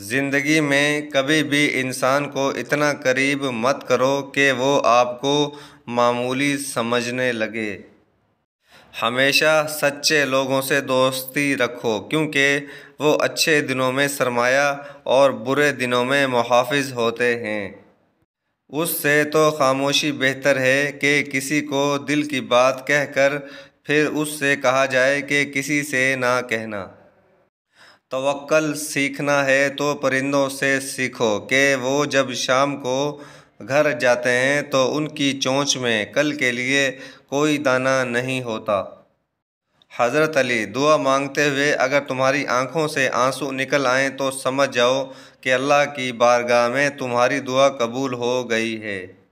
ज़िंदगी में कभी भी इंसान को इतना करीब मत करो कि वो आपको मामूली समझने लगे हमेशा सच्चे लोगों से दोस्ती रखो क्योंकि वो अच्छे दिनों में सरमाया और बुरे दिनों में मुहाफ़ होते हैं उससे तो खामोशी बेहतर है कि किसी को दिल की बात कहकर फिर उससे कहा जाए कि किसी से ना कहना तवक्ल सीखना है तो परिंदों से सीखो कि वो जब शाम को घर जाते हैं तो उनकी चोंच में कल के लिए कोई दाना नहीं होता हज़रत अली दुआ मांगते हुए अगर तुम्हारी आंखों से आंसू निकल आए तो समझ जाओ कि अल्लाह की बारगाह में तुम्हारी दुआ कबूल हो गई है